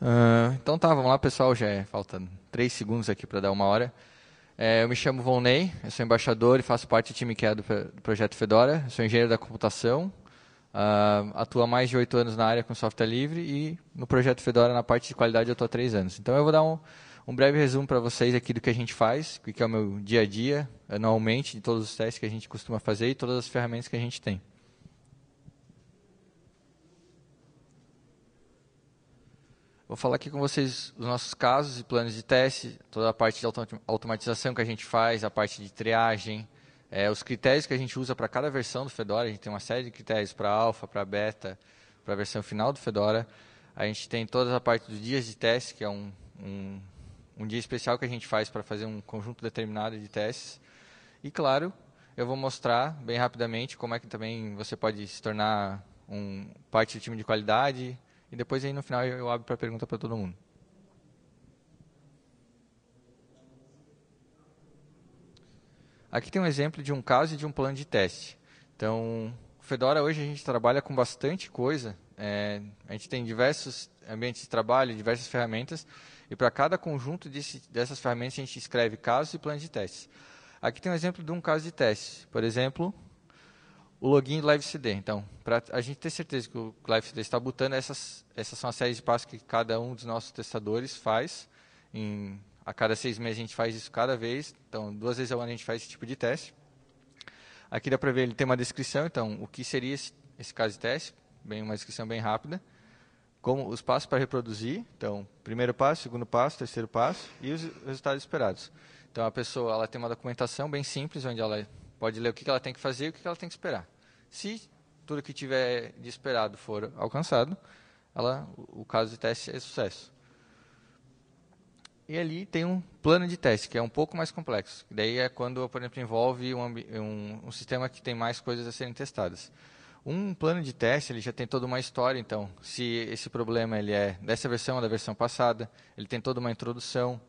Uh, então tá, vamos lá pessoal, já é, falta três segundos aqui para dar uma hora. É, eu me chamo Volney, eu sou embaixador e faço parte do time que é do, do projeto Fedora, eu sou engenheiro da computação, uh, atuo há mais de oito anos na área com software livre e no projeto Fedora na parte de qualidade eu estou há três anos. Então eu vou dar um, um breve resumo para vocês aqui do que a gente faz, o que é o meu dia a dia, anualmente, de todos os testes que a gente costuma fazer e todas as ferramentas que a gente tem. Vou falar aqui com vocês os nossos casos e planos de teste, toda a parte de automatização que a gente faz, a parte de triagem, é, os critérios que a gente usa para cada versão do Fedora. A gente tem uma série de critérios para alfa, para beta, para a versão final do Fedora. A gente tem toda a parte dos dias de teste, que é um, um, um dia especial que a gente faz para fazer um conjunto determinado de testes. E, claro, eu vou mostrar bem rapidamente como é que também você pode se tornar um, parte do time de qualidade, e depois aí no final eu abro para pergunta para todo mundo. Aqui tem um exemplo de um caso e de um plano de teste. Então, Fedora hoje a gente trabalha com bastante coisa. É, a gente tem diversos ambientes de trabalho, diversas ferramentas, e para cada conjunto desse, dessas ferramentas a gente escreve casos e planos de testes. Aqui tem um exemplo de um caso de teste. Por exemplo, o login do LiveCD. Então, para a gente ter certeza que o LiveCD está botando, essas, essas são as séries de passos que cada um dos nossos testadores faz. Em, a cada seis meses a gente faz isso cada vez. Então, duas vezes ao ano a gente faz esse tipo de teste. Aqui dá para ver, ele tem uma descrição. Então, o que seria esse, esse caso de teste? Bem, uma descrição bem rápida. Como os passos para reproduzir. Então, primeiro passo, segundo passo, terceiro passo e os resultados esperados. Então, a pessoa ela tem uma documentação bem simples, onde ela Pode ler o que ela tem que fazer e o que ela tem que esperar. Se tudo que tiver de esperado for alcançado, ela, o caso de teste é sucesso. E ali tem um plano de teste, que é um pouco mais complexo. Daí é quando, por exemplo, envolve um, um, um sistema que tem mais coisas a serem testadas. Um plano de teste ele já tem toda uma história, então, se esse problema ele é dessa versão ou da versão passada, ele tem toda uma introdução,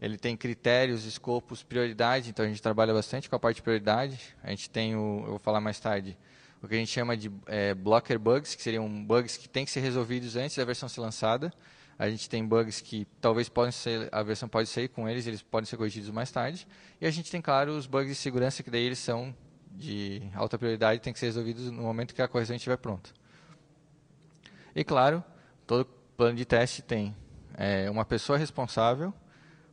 ele tem critérios, escopos, prioridade, então a gente trabalha bastante com a parte de prioridade. A gente tem, o, eu vou falar mais tarde, o que a gente chama de é, blocker bugs, que seriam bugs que têm que ser resolvidos antes da versão ser lançada. A gente tem bugs que talvez podem ser, a versão pode sair com eles, eles podem ser corrigidos mais tarde. E a gente tem, claro, os bugs de segurança, que daí eles são de alta prioridade, têm que ser resolvidos no momento que a correção estiver pronta. E, claro, todo plano de teste tem é, uma pessoa responsável,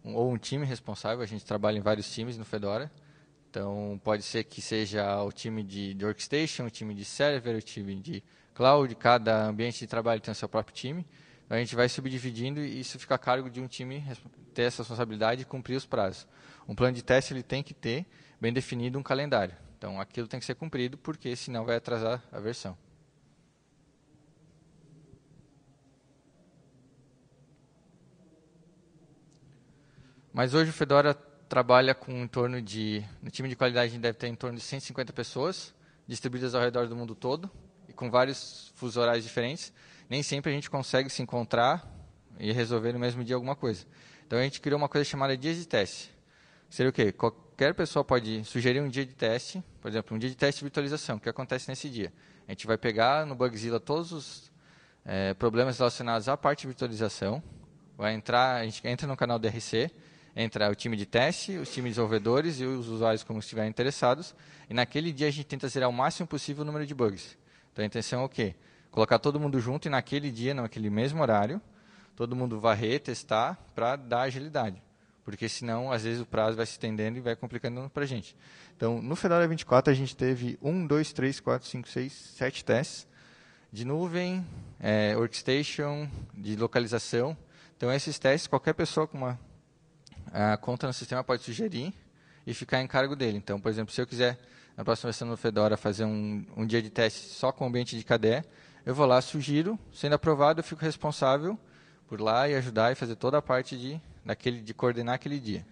ou um time responsável. A gente trabalha em vários times no Fedora. Então, pode ser que seja o time de, de workstation, o time de server, o time de cloud. Cada ambiente de trabalho tem o seu próprio time. Então, a gente vai subdividindo e isso fica a cargo de um time ter essa responsabilidade e cumprir os prazos. Um plano de teste ele tem que ter bem definido um calendário. Então, aquilo tem que ser cumprido, porque senão vai atrasar a versão. Mas hoje o Fedora trabalha com em torno de, no time de qualidade a gente deve ter em torno de 150 pessoas, distribuídas ao redor do mundo todo, e com vários fusos horários diferentes. Nem sempre a gente consegue se encontrar e resolver no mesmo dia alguma coisa. Então a gente criou uma coisa chamada dias de teste. Seria o quê? Qualquer pessoa pode sugerir um dia de teste, por exemplo, um dia de teste de virtualização, o que acontece nesse dia. A gente vai pegar no Bugzilla todos os é, problemas relacionados à parte de virtualização, vai entrar, a gente entra no canal DRC, entra o time de teste, os times de desenvolvedores e os usuários como estiverem interessados. E naquele dia a gente tenta zerar o máximo possível o número de bugs. Então a intenção é o quê? Colocar todo mundo junto e naquele dia, naquele mesmo horário, todo mundo varrer, testar para dar agilidade. Porque senão, às vezes, o prazo vai se estendendo e vai complicando para a gente. Então, no Fedora 24, a gente teve 1, 2, 3, 4, 5, 6, 7 testes de nuvem, é, workstation, de localização. Então, esses testes, qualquer pessoa com uma a conta no sistema pode sugerir e ficar em cargo dele. Então, por exemplo, se eu quiser, na próxima versão do Fedora, fazer um, um dia de teste só com o ambiente de KDE, eu vou lá, sugiro, sendo aprovado, eu fico responsável por lá e ajudar e fazer toda a parte de, daquele, de coordenar aquele dia.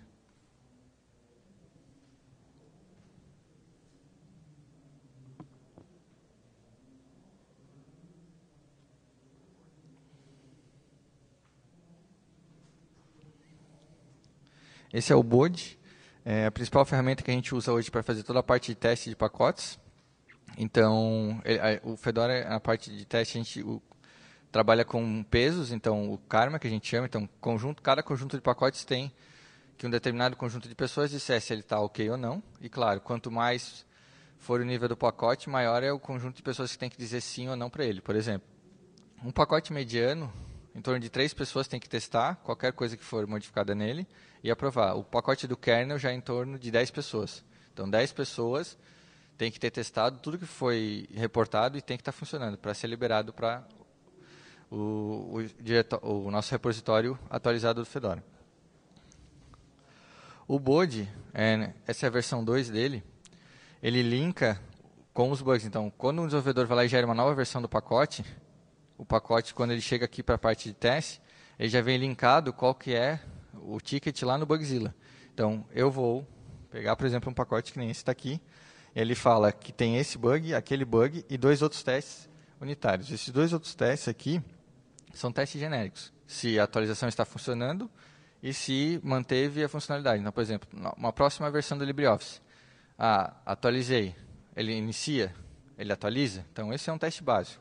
Esse é o Bode, é a principal ferramenta que a gente usa hoje para fazer toda a parte de teste de pacotes. Então, ele, a, o Fedora, a parte de teste, a gente o, trabalha com pesos, então o karma que a gente chama, então conjunto, cada conjunto de pacotes tem que um determinado conjunto de pessoas dissesse se ele está ok ou não. E claro, quanto mais for o nível do pacote, maior é o conjunto de pessoas que tem que dizer sim ou não para ele. Por exemplo, um pacote mediano em torno de três pessoas tem que testar qualquer coisa que for modificada nele e aprovar. O pacote do kernel já é em torno de 10 pessoas. Então, 10 pessoas tem que ter testado tudo que foi reportado e tem que estar tá funcionando para ser liberado para o, o, o, nosso repositório atualizado do Fedora. O Bode, é, essa é a versão 2 dele, ele linka com os bugs. Então, quando um desenvolvedor vai lá e gera uma nova versão do pacote, o pacote, quando ele chega aqui para a parte de teste, ele já vem linkado qual que é o ticket lá no Bugzilla. Então, eu vou pegar, por exemplo, um pacote que nem esse está aqui. Ele fala que tem esse bug, aquele bug e dois outros testes unitários. Esses dois outros testes aqui são testes genéricos. Se a atualização está funcionando e se manteve a funcionalidade. Então, por exemplo, uma próxima versão do LibreOffice. Ah, atualizei. Ele inicia, ele atualiza. Então, esse é um teste básico.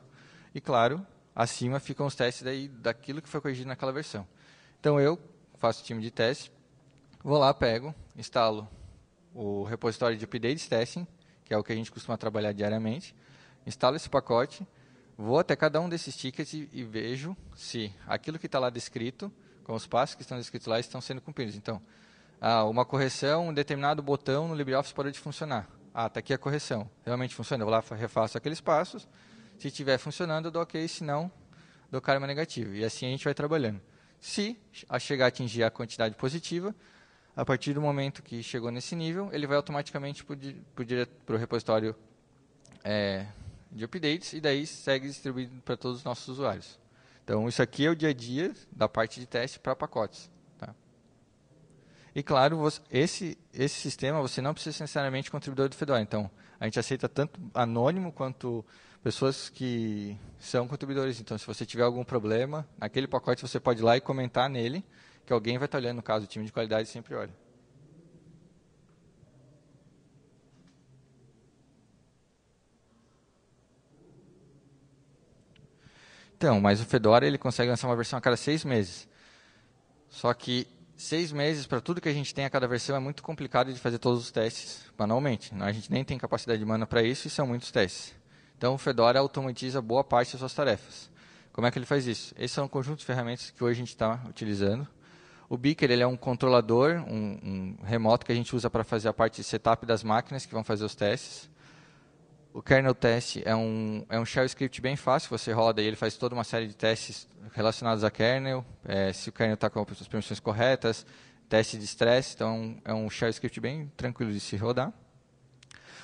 E, claro, Acima ficam os testes daí, daquilo que foi corrigido naquela versão. Então eu faço o time de teste, vou lá, pego, instalo o repositório de updates testing, que é o que a gente costuma trabalhar diariamente, instalo esse pacote, vou até cada um desses tickets e, e vejo se aquilo que está lá descrito, com os passos que estão descritos lá, estão sendo cumpridos. Então, ah, uma correção, um determinado botão no LibreOffice parou de funcionar. Ah, está aqui a correção. Realmente funciona. Eu vou lá, refaço aqueles passos, se estiver funcionando, eu dou ok, se não, dou karma negativo. E assim a gente vai trabalhando. Se a chegar a atingir a quantidade positiva, a partir do momento que chegou nesse nível, ele vai automaticamente para o repositório é, de updates e daí segue distribuído para todos os nossos usuários. Então, isso aqui é o dia a dia da parte de teste para pacotes. E claro, você, esse, esse sistema você não precisa ser necessariamente contribuidor do Fedora. Então, a gente aceita tanto anônimo quanto pessoas que são contribuidores. Então, se você tiver algum problema, naquele pacote você pode ir lá e comentar nele, que alguém vai estar olhando. No caso, o time de qualidade sempre olha. Então, mas o Fedora ele consegue lançar uma versão a cada seis meses. Só que seis meses para tudo que a gente tem a cada versão é muito complicado de fazer todos os testes manualmente. Né? A gente nem tem capacidade de mana para isso e são muitos testes. Então, o Fedora automatiza boa parte das suas tarefas. Como é que ele faz isso? Esse é um conjunto de ferramentas que hoje a gente está utilizando. O Beaker ele é um controlador, um, um remoto que a gente usa para fazer a parte de setup das máquinas que vão fazer os testes. O kernel test é um, é um shell script bem fácil, você roda e ele faz toda uma série de testes relacionados a kernel, é, se o kernel está com as permissões corretas, teste de stress, então é um shell script bem tranquilo de se rodar.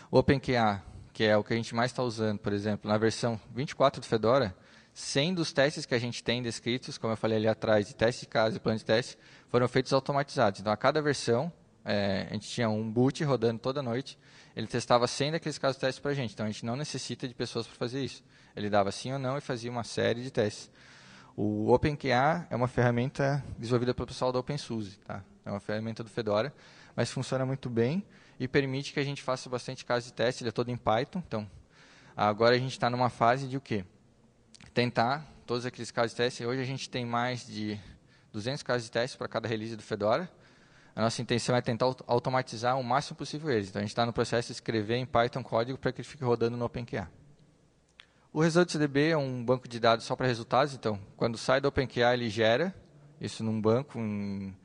O OpenKA, que é o que a gente mais está usando, por exemplo, na versão 24 do Fedora, 100 dos testes que a gente tem descritos, como eu falei ali atrás, de teste de caso e plano de teste, foram feitos automatizados. Então, a cada versão, é, a gente tinha um boot rodando toda noite, ele testava 100 daqueles casos de teste para a gente, então a gente não necessita de pessoas para fazer isso. Ele dava sim ou não e fazia uma série de testes. O OpenQA é uma ferramenta desenvolvida pelo pessoal da OpenSUSE, tá? é uma ferramenta do Fedora, mas funciona muito bem e permite que a gente faça bastante casos de teste, ele é todo em Python, então agora a gente está numa fase de o quê? Tentar todos aqueles casos de teste, hoje a gente tem mais de 200 casos de teste para cada release do Fedora, a nossa intenção é tentar automatizar o máximo possível eles. Então, a gente está no processo de escrever em Python código para que ele fique rodando no OpenQA. O ResultDB é um banco de dados só para resultados. Então, quando sai do OpenQA, ele gera isso num banco em,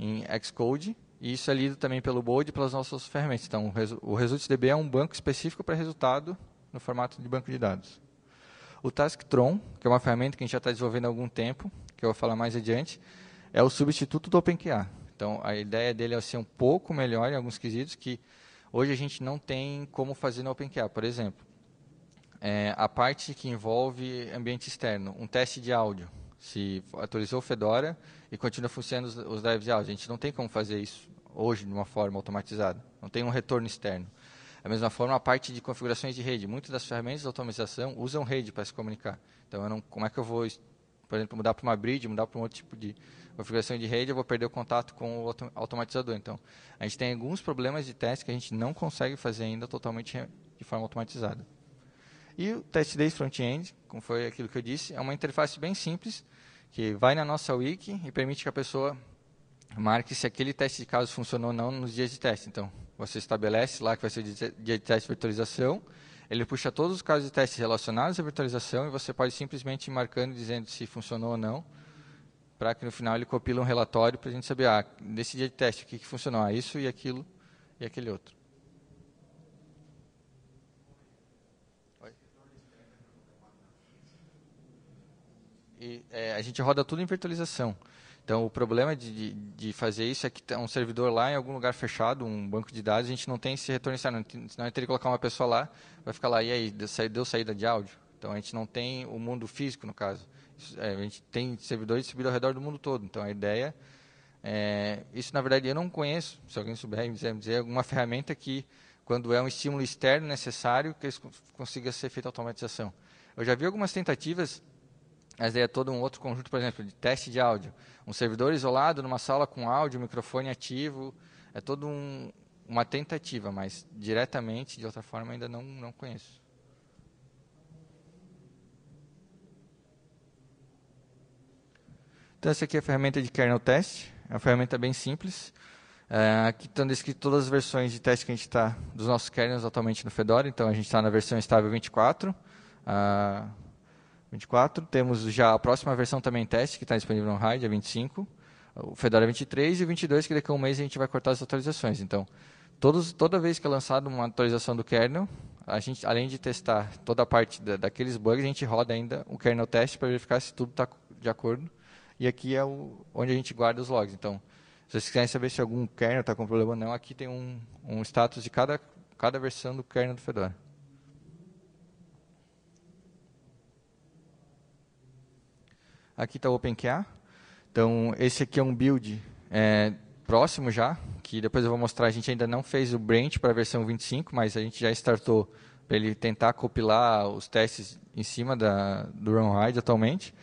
em Xcode. E isso é lido também pelo Bold e pelas nossas ferramentas. Então, o ResultDB é um banco específico para resultado no formato de banco de dados. O Tasktron, que é uma ferramenta que a gente já está desenvolvendo há algum tempo, que eu vou falar mais adiante, é o substituto do OpenQA. Então, a ideia dele é ser um pouco melhor em alguns quesitos que hoje a gente não tem como fazer no OpenQA. Por exemplo, é a parte que envolve ambiente externo, um teste de áudio. Se atualizou o Fedora e continua funcionando os, os drives de áudio. A gente não tem como fazer isso hoje de uma forma automatizada. Não tem um retorno externo. Da mesma forma, a parte de configurações de rede. Muitas das ferramentas de automatização usam rede para se comunicar. Então, não, como é que eu vou por exemplo, mudar para uma bridge, mudar para um outro tipo de configuração de rede, eu vou perder o contato com o automatizador. Então, a gente tem alguns problemas de teste que a gente não consegue fazer ainda totalmente de forma automatizada. E o teste days front-end, como foi aquilo que eu disse, é uma interface bem simples, que vai na nossa wiki e permite que a pessoa marque se aquele teste de caso funcionou ou não nos dias de teste. Então, você estabelece lá que vai ser o dia de teste de virtualização, ele puxa todos os casos de testes relacionados à virtualização e você pode simplesmente ir marcando dizendo se funcionou ou não, para que no final ele compile um relatório para a gente saber, ah, nesse dia de teste, o que, que funcionou? Ah, isso e aquilo e aquele outro. E, é, a gente roda tudo em virtualização. Então, o problema de, de, de, fazer isso é que tem tá um servidor lá em algum lugar fechado, um banco de dados, a gente não tem esse retorno externo. Senão a gente teria que colocar uma pessoa lá, vai ficar lá, e aí, deu saída de áudio? Então, a gente não tem o mundo físico, no caso. É, a gente tem servidores distribuídos ao redor do mundo todo. Então, a ideia é... Isso, na verdade, eu não conheço, se alguém souber me dizer, me dizer alguma ferramenta que, quando é um estímulo externo necessário, que consiga ser feita automatização. Eu já vi algumas tentativas mas aí é todo um outro conjunto, por exemplo, de teste de áudio. Um servidor isolado numa sala com áudio, microfone ativo, é toda um, uma tentativa, mas diretamente, de outra forma, ainda não, não conheço. Então, essa aqui é a ferramenta de kernel test, é uma ferramenta bem simples. É, aqui estão descritas todas as versões de teste que a gente está, dos nossos kernels atualmente no Fedora, então a gente está na versão estável 24, a ah, 24. Temos já a próxima versão também em teste, que está disponível no RAID, a 25. O Fedora 23 e o 22, que daqui a um mês a gente vai cortar as atualizações. Então, todos, toda vez que é lançada uma atualização do kernel, a gente, além de testar toda a parte da, daqueles bugs, a gente roda ainda o kernel teste para verificar se tudo está de acordo. E aqui é o, onde a gente guarda os logs. Então, se vocês querem saber se algum kernel está com problema ou não, aqui tem um, um status de cada, cada versão do kernel do Fedora. Aqui está o OpenQA. Então, esse aqui é um build é, próximo já, que depois eu vou mostrar. A gente ainda não fez o branch para a versão 25, mas a gente já startou para ele tentar compilar os testes em cima da, do RunRide atualmente.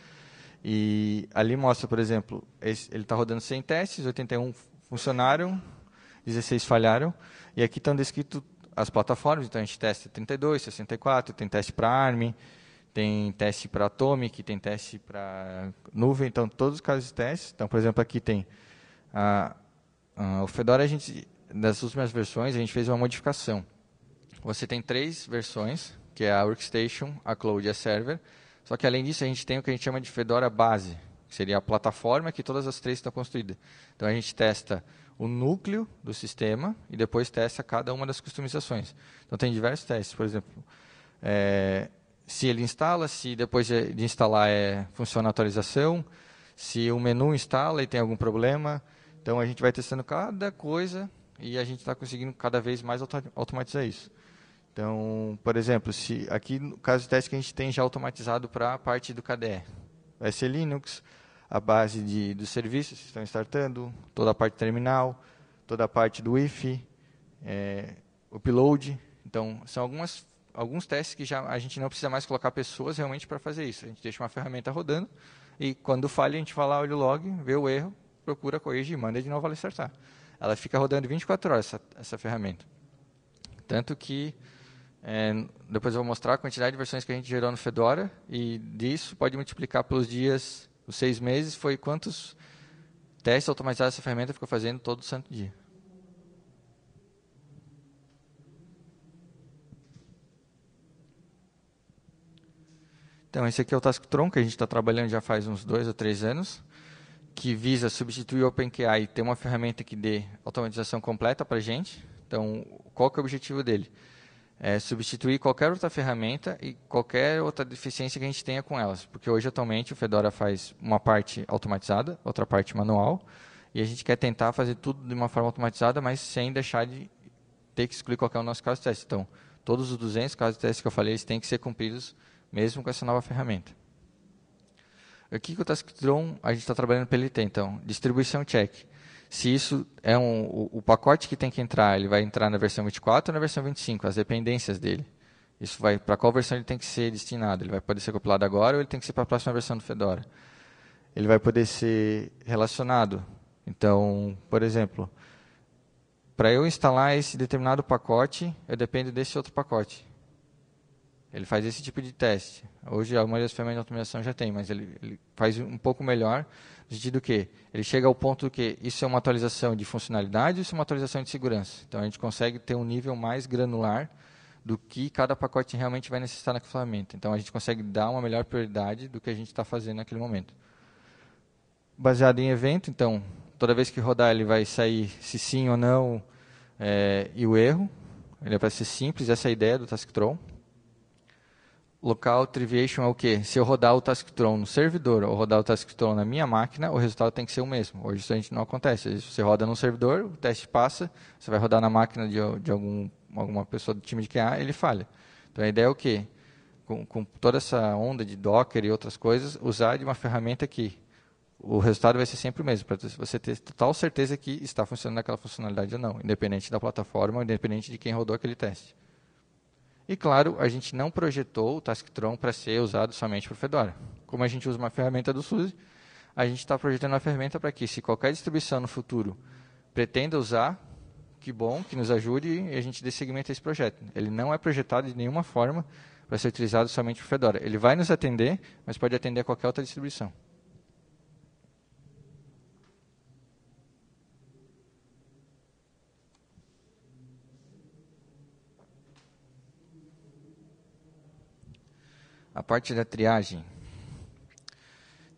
E ali mostra, por exemplo, esse, ele está rodando 100 testes, 81 funcionaram, 16 falharam. E aqui estão tá descritos as plataformas, então a gente testa 32, 64, tem teste para ARM, tem teste para Atomic, tem teste para nuvem, então todos os casos de teste. Então, por exemplo, aqui tem a, a, o Fedora, a gente, nas últimas versões, a gente fez uma modificação. Você tem três versões, que é a Workstation, a Cloud e a Server. Só que além disso, a gente tem o que a gente chama de Fedora base, que seria a plataforma que todas as três estão construídas. Então a gente testa o núcleo do sistema e depois testa cada uma das customizações. Então tem diversos testes, por exemplo, é, se ele instala, se depois de instalar é, funciona a atualização, se o menu instala e tem algum problema. Então a gente vai testando cada coisa e a gente está conseguindo cada vez mais automatizar isso. Então, por exemplo, se aqui no caso de teste que a gente tem já automatizado para a parte do KDE. Vai ser Linux, a base de, dos serviços que estão startando, toda a parte terminal, toda a parte do Wi-Fi, é, upload. Então, são algumas alguns testes que já a gente não precisa mais colocar pessoas realmente para fazer isso. A gente deixa uma ferramenta rodando e quando falha, a gente vai lá, olha o log, vê o erro, procura, corrige e manda de novo ela acertar. Ela fica rodando 24 horas, essa, essa ferramenta. Tanto que, é, depois eu vou mostrar a quantidade de versões que a gente gerou no Fedora, e disso pode multiplicar pelos dias, os seis meses, foi quantos testes automatizados essa ferramenta ficou fazendo todo santo dia. Então, esse aqui é o Tron, que a gente está trabalhando já faz uns dois ou três anos, que visa substituir o OpenKI e ter uma ferramenta que dê automatização completa para a gente. Então, qual que é o objetivo dele? É substituir qualquer outra ferramenta e qualquer outra deficiência que a gente tenha com elas. Porque hoje, atualmente, o Fedora faz uma parte automatizada, outra parte manual, e a gente quer tentar fazer tudo de uma forma automatizada, mas sem deixar de ter que excluir qualquer um dos nossos casos de teste. Então, todos os 200 casos de teste que eu falei, eles têm que ser cumpridos mesmo com essa nova ferramenta. Aqui com o Tasktron, a gente está trabalhando PLT, então, distribuição check. Se isso é um, o, o, pacote que tem que entrar, ele vai entrar na versão 24 ou na versão 25, as dependências dele. Isso vai para qual versão ele tem que ser destinado. Ele vai poder ser compilado agora ou ele tem que ser para a próxima versão do Fedora. Ele vai poder ser relacionado. Então, por exemplo, para eu instalar esse determinado pacote, eu dependo desse outro pacote. Ele faz esse tipo de teste. Hoje a maioria das ferramentas de automação já tem, mas ele, ele faz um pouco melhor, no sentido que ele chega ao ponto que isso é uma atualização de funcionalidade, ou isso é uma atualização de segurança. Então a gente consegue ter um nível mais granular do que cada pacote realmente vai necessitar naquela ferramenta. Então a gente consegue dar uma melhor prioridade do que a gente está fazendo naquele momento. Baseado em evento, então toda vez que rodar ele vai sair se sim ou não é, e o erro. Ele vai é ser simples, essa é a ideia do Tasktron. Local Triviation é o quê? Se eu rodar o Tasktron no servidor ou rodar o Tasktron na minha máquina, o resultado tem que ser o mesmo. Hoje isso a gente não acontece. Você roda no servidor, o teste passa, você vai rodar na máquina de, de algum, alguma pessoa do time de QA, ele falha. Então a ideia é o quê? Com, com toda essa onda de Docker e outras coisas, usar de uma ferramenta que o resultado vai ser sempre o mesmo, para você ter total certeza que está funcionando aquela funcionalidade ou não, independente da plataforma, independente de quem rodou aquele teste. E claro, a gente não projetou o Tasktron para ser usado somente para Fedora. Como a gente usa uma ferramenta do SUSE, a gente está projetando a ferramenta para que, se qualquer distribuição no futuro pretenda usar, que bom, que nos ajude e a gente dê seguimento a esse projeto. Ele não é projetado de nenhuma forma para ser utilizado somente para Fedora. Ele vai nos atender, mas pode atender a qualquer outra distribuição. a parte da triagem.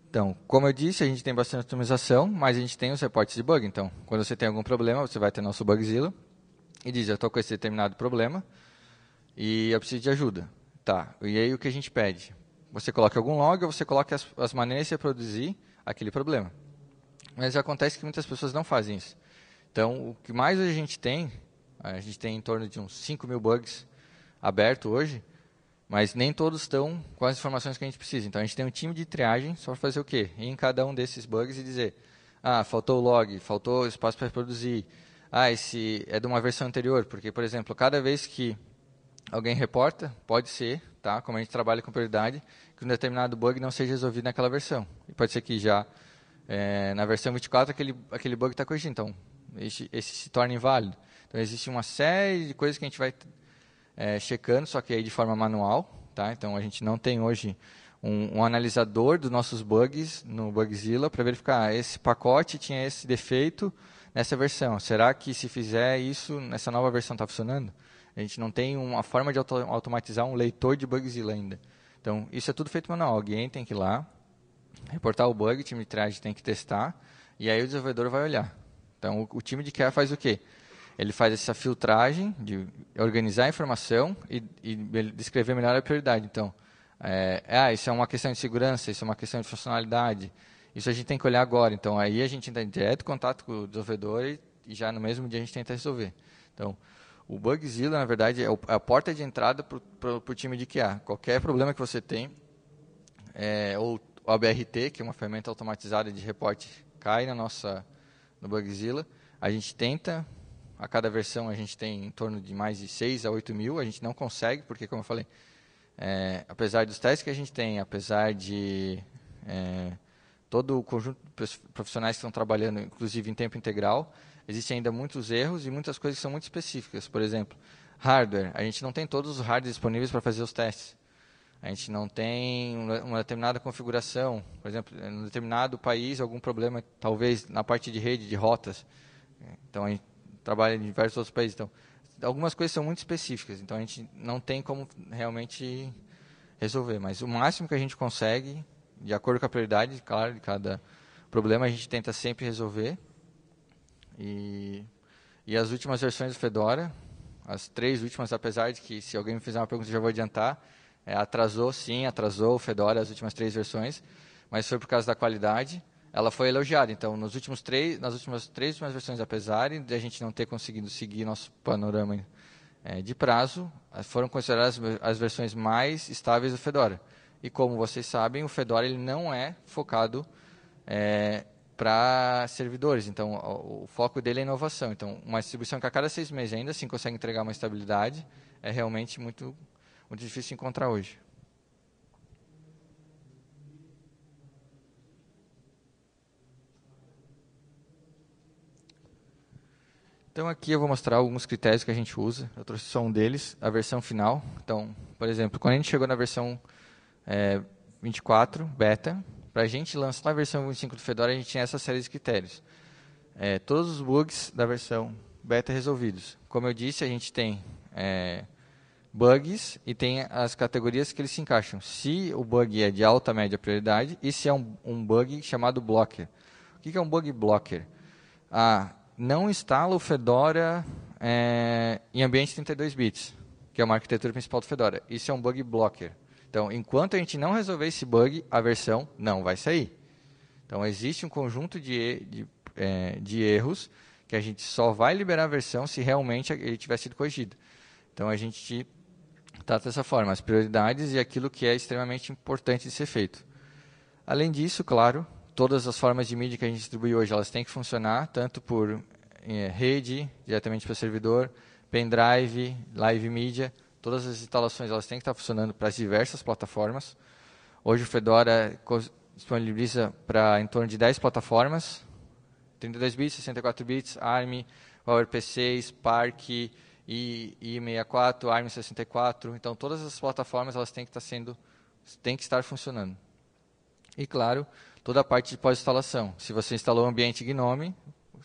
Então, como eu disse, a gente tem bastante otimização, mas a gente tem os reportes de bug. Então, quando você tem algum problema, você vai ter nosso bugzilla e diz, eu estou com esse determinado problema e eu preciso de ajuda. Tá, e aí o que a gente pede? Você coloca algum log ou você coloca as, as maneiras de reproduzir aquele problema. Mas acontece que muitas pessoas não fazem isso. Então, o que mais a gente tem, a gente tem em torno de uns 5 mil bugs aberto hoje, mas nem todos estão com as informações que a gente precisa. Então a gente tem um time de triagem só para fazer o quê? Ir em cada um desses bugs e dizer: ah, faltou o log, faltou espaço para reproduzir. Ah, esse é de uma versão anterior, porque, por exemplo, cada vez que alguém reporta, pode ser, tá? Como a gente trabalha com prioridade, que um determinado bug não seja resolvido naquela versão. E pode ser que já é, na versão 24 aquele aquele bug está corrigido, então esse, esse se torna inválido. Então existe uma série de coisas que a gente vai é, checando, só que aí de forma manual. Tá? Então a gente não tem hoje um, um analisador dos nossos bugs no Bugzilla para verificar ah, esse pacote tinha esse defeito nessa versão. Será que se fizer isso, nessa nova versão está funcionando? A gente não tem uma forma de auto automatizar um leitor de Bugzilla ainda. Então, isso é tudo feito manual. Alguém tem que ir lá, reportar o bug, o time de triagem tem que testar, e aí o desenvolvedor vai olhar. Então, o, o time de QA faz o quê? ele faz essa filtragem de organizar a informação e, e descrever melhor a prioridade. Então, é, é, ah, isso é uma questão de segurança, isso é uma questão de funcionalidade, isso a gente tem que olhar agora. Então, aí a gente entra em direto contato com o desenvolvedor e, e já no mesmo dia a gente tenta resolver. Então, o Bugzilla, na verdade, é, é a porta de entrada para o time de QA. Qualquer problema que você tem, é, ou o ABRT, que é uma ferramenta automatizada de reporte, cai na nossa, no Bugzilla. A gente tenta a cada versão a gente tem em torno de mais de 6 a 8 mil. A gente não consegue, porque, como eu falei, é, apesar dos testes que a gente tem, apesar de é, todo o conjunto de profissionais que estão trabalhando, inclusive em tempo integral, existem ainda muitos erros e muitas coisas que são muito específicas. Por exemplo, hardware. A gente não tem todos os hardware disponíveis para fazer os testes. A gente não tem uma determinada configuração. Por exemplo, em um determinado país, algum problema, talvez na parte de rede, de rotas. Então, a gente trabalha em diversos outros países. Então, algumas coisas são muito específicas, então a gente não tem como realmente resolver. Mas o máximo que a gente consegue, de acordo com a prioridade, claro, de cada problema, a gente tenta sempre resolver. E, e as últimas versões do Fedora, as três últimas, apesar de que se alguém me fizer uma pergunta, eu já vou adiantar, é, atrasou, sim, atrasou o Fedora, as últimas três versões, mas foi por causa da qualidade ela foi elogiada. Então, nos últimos três, nas últimas três últimas versões, apesar de a gente não ter conseguido seguir nosso panorama é, de prazo, eh, foram consideradas as versões mais estáveis do Fedora. E como vocês sabem, o Fedora ele não é focado é, para servidores. Então, o, o, foco dele é inovação. Então, uma distribuição que a cada seis meses ainda assim consegue entregar uma estabilidade é realmente muito, muito difícil encontrar hoje. Então aqui eu vou mostrar alguns critérios que a gente usa. Eu trouxe só um deles, a versão final. Então, por exemplo, quando a gente chegou na versão é, 24, beta, para a gente lançar a versão 25 do Fedora, a gente tinha essa série de critérios. É, todos os bugs da versão beta resolvidos. Como eu disse, a gente tem é, bugs e tem as categorias que eles se encaixam. Se o bug é de alta, média prioridade e se é um, um bug chamado blocker. O que, é um bug blocker? Ah, não instala o Fedora é, em ambiente 32 bits, que é uma arquitetura principal do Fedora. Isso é um bug blocker. Então, enquanto a gente não resolver esse bug, a versão não vai sair. Então, existe um conjunto de, de, é, de erros que a gente só vai liberar a versão se realmente ele tiver sido corrigido. Então, a gente trata dessa forma, as prioridades e aquilo que é extremamente importante de ser feito. Além disso, claro, todas as formas de mídia que a gente distribui hoje, elas têm que funcionar, tanto por é, rede, diretamente para o servidor, pendrive, live media, todas as instalações elas têm que estar funcionando para as diversas plataformas. Hoje o Fedora é disponibiliza para em torno de 10 plataformas, 32 bits, 64 bits, ARM, PowerPC, Spark, I, I64, ARM64. Então todas as plataformas elas têm que estar sendo têm que estar funcionando. E claro, toda a parte de pós-instalação. Se você instalou um ambiente GNOME,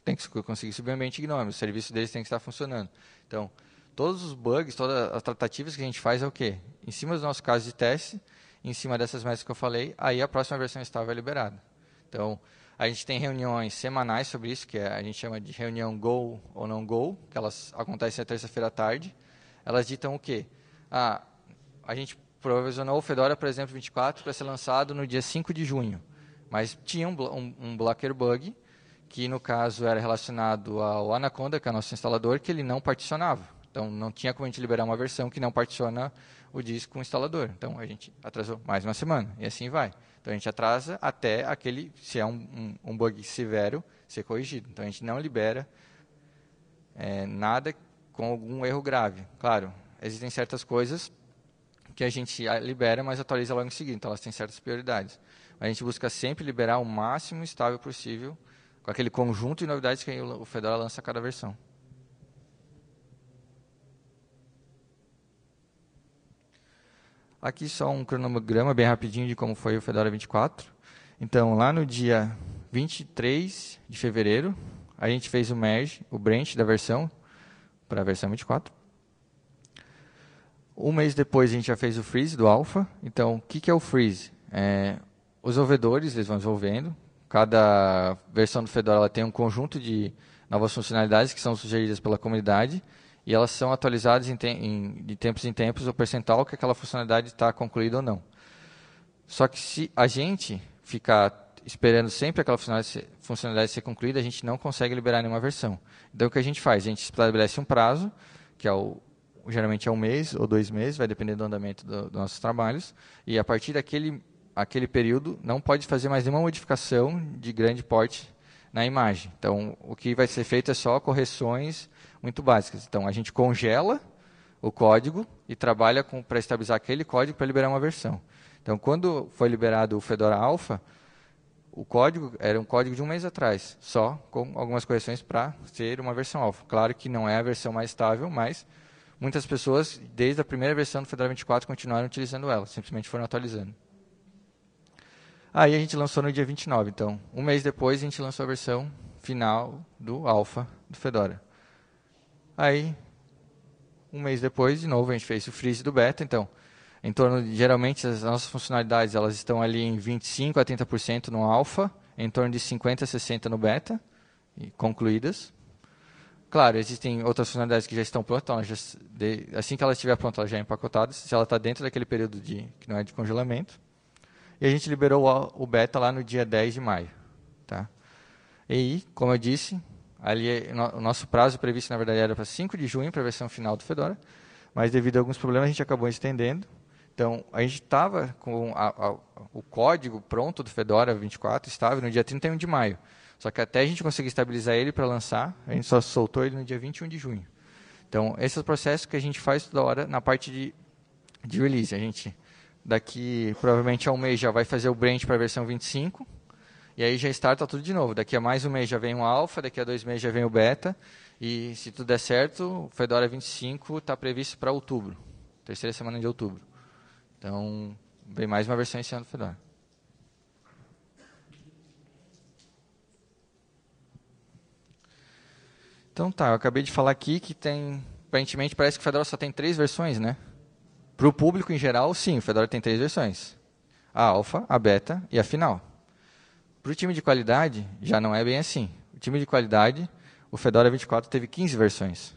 tem que conseguir subir um ambiente GNOME, o serviço deles tem que estar funcionando. Então, todos os bugs, todas as tratativas que a gente faz é o quê? Em cima dos nossos casos de teste, em cima dessas metas que eu falei, aí a próxima versão estável é liberada. Então, a gente tem reuniões semanais sobre isso, que é, a gente chama de reunião go ou não go, que elas acontecem na terça-feira à tarde. Elas ditam o quê? Ah, a gente provisionou o Fedora, por exemplo, 24 para ser lançado no dia 5 de junho. Mas tinha um, um, um blocker bug, que no caso era relacionado ao Anaconda, que é o nosso instalador, que ele não particionava. Então, não tinha como a gente liberar uma versão que não particiona o disco com o instalador. Então, a gente atrasou mais uma semana, e assim vai. Então, a gente atrasa até aquele, se é um, um bug severo, ser corrigido. Então, a gente não libera é, nada com algum erro grave. Claro, existem certas coisas que a gente ah, libera, mas atualiza logo em seguida. Então, elas têm certas prioridades a gente busca sempre liberar o máximo estável possível com aquele conjunto de novidades que o Fedora lança a cada versão. Aqui só um cronograma bem rapidinho de como foi o Fedora 24. Então, lá no dia 23 de fevereiro, a gente fez o merge, o branch da versão, para a versão 24. Um mês depois, a gente já fez o freeze do alpha. Então, o que, que é o freeze? É, os desenvolvedores eles vão desenvolvendo. Cada versão do Fedora tem um conjunto de novas funcionalidades que são sugeridas pela comunidade e elas são atualizadas em te em, de tempos em tempos o percentual que aquela funcionalidade está concluída ou não. Só que se a gente ficar esperando sempre aquela funcionalidade ser concluída, a gente não consegue liberar nenhuma versão. Então, o que a gente faz? A gente estabelece um prazo, que é o, geralmente é um mês ou dois meses, vai depender do andamento do, dos nossos trabalhos, e a partir daquele aquele período, não pode fazer mais nenhuma modificação de grande porte na imagem. Então, o que vai ser feito é só correções muito básicas. Então, a gente congela o código e trabalha para estabilizar aquele código para liberar uma versão. Então, quando foi liberado o Fedora Alpha, o código era um código de um mês atrás, só com algumas correções para ser uma versão alfa. Claro que não é a versão mais estável, mas muitas pessoas, desde a primeira versão do Fedora 24, continuaram utilizando ela, simplesmente foram atualizando. Aí a gente lançou no dia 29, então. Um mês depois a gente lançou a versão final do Alpha do Fedora. Aí, um mês depois, de novo, a gente fez o freeze do beta, então. Em torno de, geralmente, as nossas funcionalidades elas estão ali em 25% a 30% no Alpha, em torno de 50% a 60% no beta, concluídas. Claro, existem outras funcionalidades que já estão prontas, então já, de, assim que ela estiver pronta, ela já é empacotada, se ela está dentro daquele período de, que não é de congelamento. E a gente liberou o beta lá no dia 10 de maio. Tá? E, como eu disse, ali o nosso prazo previsto, na verdade, era para 5 de junho, para a versão final do Fedora, mas devido a alguns problemas a gente acabou estendendo. Então, a gente estava com a, a, o código pronto do Fedora 24, estava no dia 31 de maio. Só que até a gente conseguir estabilizar ele para lançar, a gente só soltou ele no dia 21 de junho. Então, esse é o processo que a gente faz toda hora na parte de, de release. A gente Daqui provavelmente a um mês já vai fazer o branch para a versão 25. E aí já starta tudo de novo. Daqui a mais um mês já vem o alfa, daqui a dois meses já vem o beta. E se tudo der certo, o Fedora 25 está previsto para outubro, terceira semana de outubro. Então, vem mais uma versão esse ano do Fedora. Então tá, eu acabei de falar aqui que tem, aparentemente parece que o Fedora só tem três versões, né? Para o público em geral, sim, o Fedora tem três versões: a alfa, a beta e a final. Para o time de qualidade, já não é bem assim. O time de qualidade, o Fedora 24 teve 15 versões.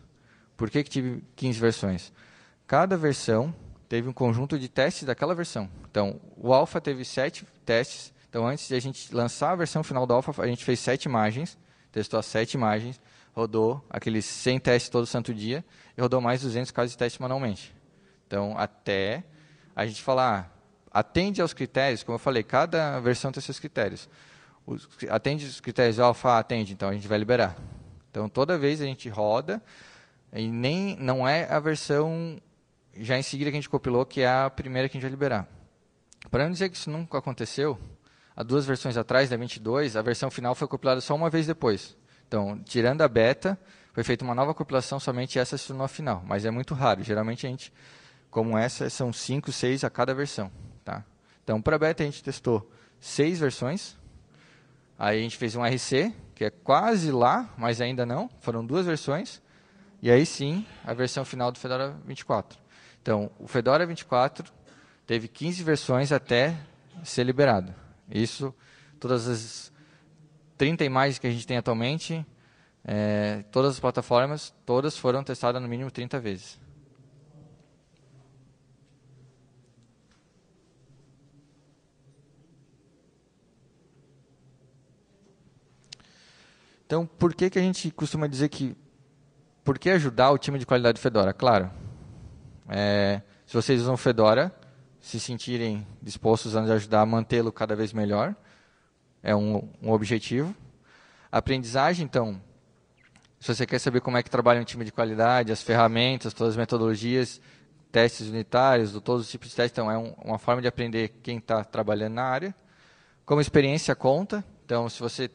Por que, que tive 15 versões? Cada versão teve um conjunto de testes daquela versão. Então, o alfa teve sete testes. Então, antes de a gente lançar a versão final do alfa, a gente fez sete imagens, testou as sete imagens, rodou aqueles 100 testes todo santo dia e rodou mais 200 casos de teste manualmente. Então, até a gente falar, ah, atende aos critérios, como eu falei, cada versão tem seus critérios. Os, atende os critérios alfa, atende, então a gente vai liberar. Então, toda vez a gente roda, e nem, não é a versão já em seguida que a gente compilou, que é a primeira que a gente vai liberar. Para não dizer que isso nunca aconteceu, há duas versões atrás, da 22, a versão final foi compilada só uma vez depois. Então, tirando a beta, foi feita uma nova compilação, somente essa se tornou a final. Mas é muito raro. Geralmente a gente como essa, são 5, 6 a cada versão. Tá? Então, para beta, a gente testou seis versões. Aí a gente fez um RC, que é quase lá, mas ainda não. Foram duas versões. E aí sim, a versão final do Fedora 24. Então, o Fedora 24 teve 15 versões até ser liberado. Isso, todas as 30 imagens que a gente tem atualmente, é, todas as plataformas, todas foram testadas no mínimo 30 vezes. Então, por que, que a gente costuma dizer que. Por que ajudar o time de qualidade Fedora? Claro. É, se vocês usam Fedora, se sentirem dispostos a nos ajudar a mantê-lo cada vez melhor, é um, um objetivo. Aprendizagem, então, se você quer saber como é que trabalha um time de qualidade, as ferramentas, todas as metodologias, testes unitários, todos os tipos de testes, então é um, uma forma de aprender quem está trabalhando na área. Como experiência conta, então se você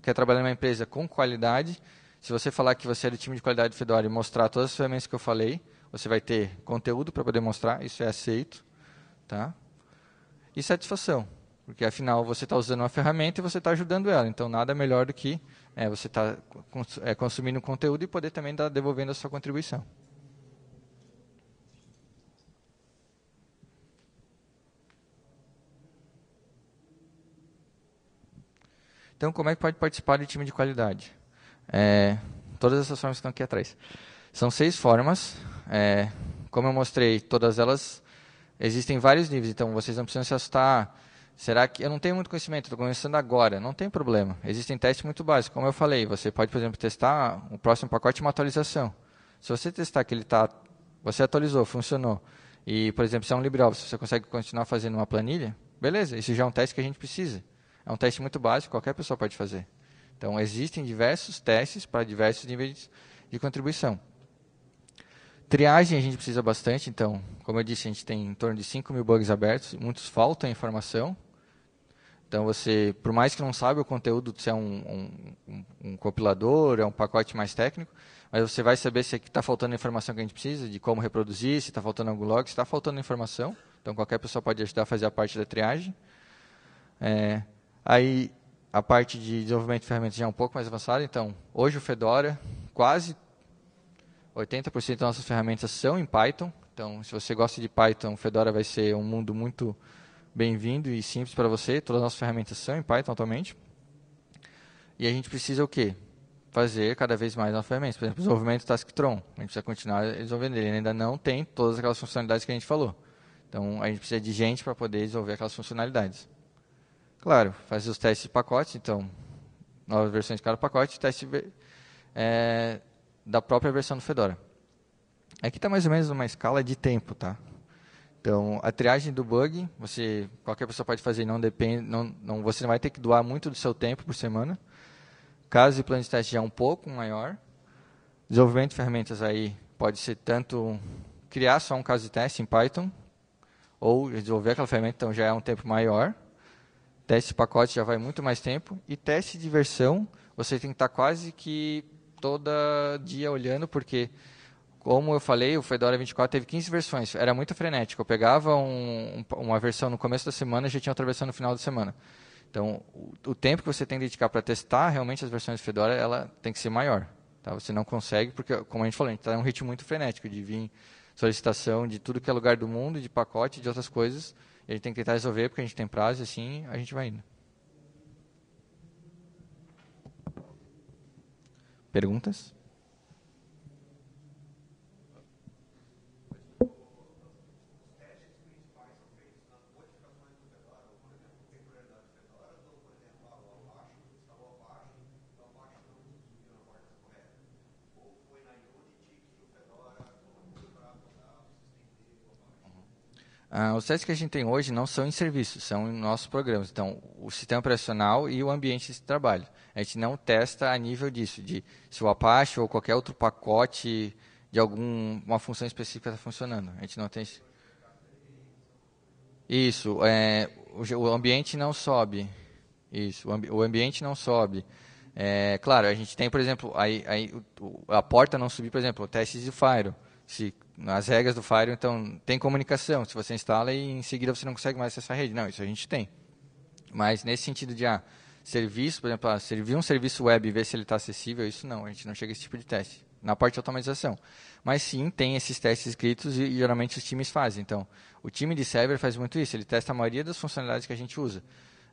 quer trabalhar em uma empresa com qualidade, se você falar que você é do time de qualidade do Fedora e mostrar todas as ferramentas que eu falei, você vai ter conteúdo para poder mostrar, isso é aceito. Tá? E satisfação, porque afinal você está usando uma ferramenta e você está ajudando ela, então nada melhor do que é, você estar tá, é, consumindo conteúdo e poder também estar tá devolvendo a sua contribuição. Então, como é que pode participar de time de qualidade? É, todas essas formas estão aqui atrás. São seis formas. É, como eu mostrei, todas elas existem vários níveis, então vocês não precisam se assustar. Será que eu não tenho muito conhecimento, estou começando agora? Não tem problema. Existem testes muito básicos. Como eu falei, você pode, por exemplo, testar o próximo pacote uma atualização. Se você testar que ele está, você atualizou, funcionou. E, por exemplo, se é um LibreOffice, você consegue continuar fazendo uma planilha? Beleza, isso já é um teste que a gente precisa. É um teste muito básico, qualquer pessoa pode fazer. Então, existem diversos testes para diversos níveis de contribuição. Triagem a gente precisa bastante, então, como eu disse, a gente tem em torno de 5 mil bugs abertos, muitos faltam informação. Então, você, por mais que não saiba o conteúdo, se é um, um, um compilador, é um pacote mais técnico, mas você vai saber se é está faltando a informação que a gente precisa, de como reproduzir, se está faltando algum log, se está faltando informação. Então, qualquer pessoa pode ajudar a fazer a parte da triagem. É, Aí a parte de desenvolvimento de ferramentas já é um pouco mais avançada, então hoje o Fedora, quase 80% das nossas ferramentas são em Python, então se você gosta de Python, o Fedora vai ser um mundo muito bem-vindo e simples para você, todas as nossas ferramentas são em Python atualmente. E a gente precisa o quê? Fazer cada vez mais novas ferramentas. Por exemplo, o desenvolvimento do Tasktron. A gente precisa continuar desenvolvendo ele. Ele ainda não tem todas aquelas funcionalidades que a gente falou. Então, a gente precisa de gente para poder desenvolver aquelas funcionalidades. Claro, faz os testes de pacote, então, novas versões de cada pacote, teste é, da própria versão do Fedora. Aqui é está mais ou menos uma escala de tempo, tá? Então, a triagem do bug, você, qualquer pessoa pode fazer, não depende, não, não, você não vai ter que doar muito do seu tempo por semana. Caso e plano de teste já é um pouco maior. Desenvolvimento de ferramentas aí pode ser tanto criar só um caso de teste em Python, ou desenvolver aquela ferramenta, então já é um tempo maior. Teste de pacote já vai muito mais tempo. E teste de versão, você tem que estar tá quase que todo dia olhando, porque, como eu falei, o Fedora 24 teve 15 versões. Era muito frenético. Eu pegava um, uma versão no começo da semana e já tinha outra versão no final da semana. Então, o, o tempo que você tem que dedicar para testar realmente as versões do Fedora, ela tem que ser maior. Tá? Você não consegue, porque, como a gente falou, a gente está em um ritmo muito frenético de vir solicitação de tudo que é lugar do mundo, de pacote, de outras coisas a gente tem que tentar resolver, porque a gente tem prazo, e assim a gente vai indo. Perguntas? Ah, os testes que a gente tem hoje não são em serviços, são em nossos programas. Então, o sistema operacional e o ambiente de trabalho. A gente não testa a nível disso, de se o Apache ou qualquer outro pacote de alguma função específica está funcionando. A gente não tem... Isso, é, o, ambiente não sobe. Isso, o, ambi o ambiente não sobe. É, claro, a gente tem, por exemplo, aí, aí, a porta não subir, por exemplo, testes de Fire se as regras do Fire, então, tem comunicação. Se você instala e em seguida você não consegue mais acessar a rede. Não, isso a gente tem. Mas nesse sentido de ah, serviço, por exemplo, ah, servir um serviço web e ver se ele está acessível, isso não, a gente não chega a esse tipo de teste. Na parte de automatização. Mas sim, tem esses testes escritos e, e geralmente os times fazem. Então, o time de server faz muito isso, ele testa a maioria das funcionalidades que a gente usa.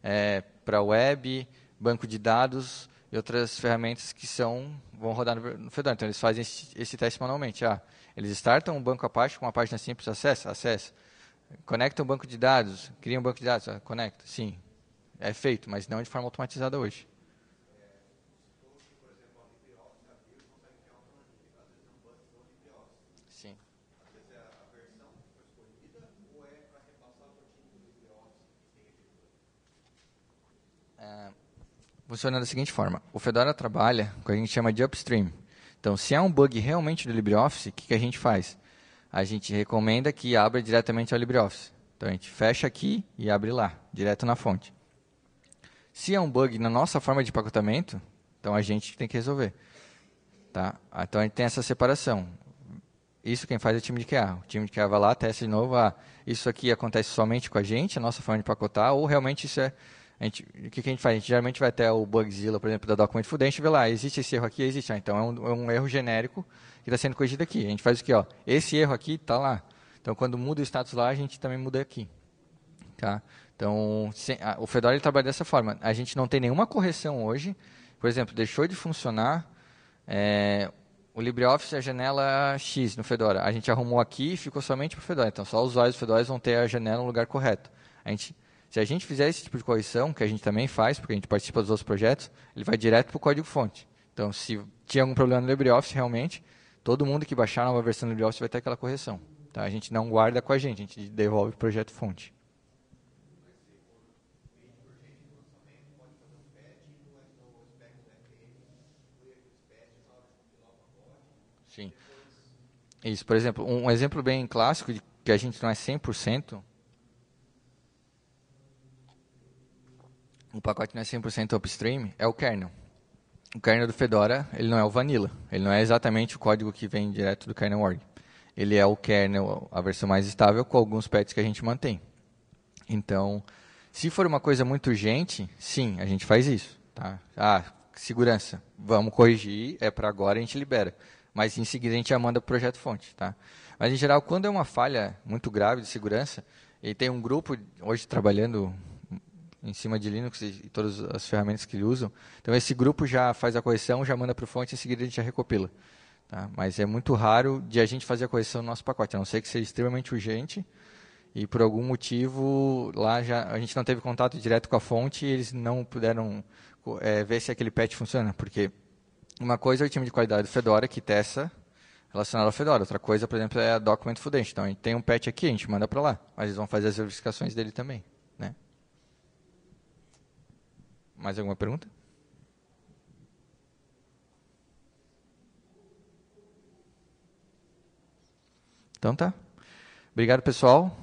É, Para web, banco de dados, e outras ferramentas que são vão rodar no Fedora. Então, eles fazem esse, esse teste manualmente. Ah, eles startam um banco Apache com uma página simples, acessa, acessa. Conecta um banco de dados, cria um banco de dados, ah, conecta. Sim, é feito, mas não de forma automatizada hoje. Sim. É funciona da seguinte forma: o Fedora trabalha com o que a gente chama de upstream. Então, se é um bug realmente do LibreOffice, o que, que a gente faz? A gente recomenda que abra diretamente ao LibreOffice. Então, a gente fecha aqui e abre lá, direto na fonte. Se é um bug na nossa forma de pacotamento, então a gente tem que resolver. Tá? Então, a gente tem essa separação. Isso quem faz é o time de QA. O time de QA vai lá, testa de novo, ah, isso aqui acontece somente com a gente, a nossa forma de pacotar, ou realmente isso é gente, o que, que, a gente faz? A gente geralmente vai até o Bugzilla, por exemplo, da Document Full, a gente vê lá, existe esse erro aqui, existe. Ah, então é um, é um, erro genérico que está sendo corrigido aqui. A gente faz o que? Ó, esse erro aqui está lá. Então, quando muda o status lá, a gente também muda aqui. Tá? Então, sem, a, o Fedora ele trabalha dessa forma. A gente não tem nenhuma correção hoje. Por exemplo, deixou de funcionar é, o LibreOffice, a janela X no Fedora. A gente arrumou aqui e ficou somente para o Fedora. Então, só os usuários do Fedora vão ter a janela no lugar correto. A gente se a gente fizer esse tipo de correção, que a gente também faz, porque a gente participa dos outros projetos, ele vai direto para o código-fonte. Então, se tinha algum problema no LibreOffice, realmente, todo mundo que baixar a nova versão do LibreOffice vai ter aquela correção. Tá? A gente não guarda com a gente, a gente devolve o projeto-fonte. Sim. Isso, por exemplo, um exemplo bem clássico de que a gente não é 100%, o pacote não é 100% upstream, é o kernel. O kernel do Fedora, ele não é o vanilla. Ele não é exatamente o código que vem direto do kernel.org. Ele é o kernel, a versão mais estável, com alguns pets que a gente mantém. Então, se for uma coisa muito urgente, sim, a gente faz isso. Tá? Ah, segurança, vamos corrigir, é para agora, a gente libera. Mas em seguida a gente já manda para o projeto fonte. Tá? Mas em geral, quando é uma falha muito grave de segurança, e tem um grupo hoje trabalhando em cima de Linux e, todas as ferramentas que ele usa. Então esse grupo já faz a correção, já manda para o fonte e em seguida a gente já recopila. Tá? Mas é muito raro de a gente fazer a correção no nosso pacote, a não ser que seja extremamente urgente e por algum motivo lá já a gente não teve contato direto com a fonte e eles não puderam é, ver se aquele patch funciona, porque uma coisa é o time de qualidade do Fedora que testa relacionado ao Fedora, outra coisa, por exemplo, é a Document Fudente. Então a gente tem um patch aqui, a gente manda para lá, mas eles vão fazer as verificações dele também. Mais alguma pergunta? Então tá. Obrigado, pessoal.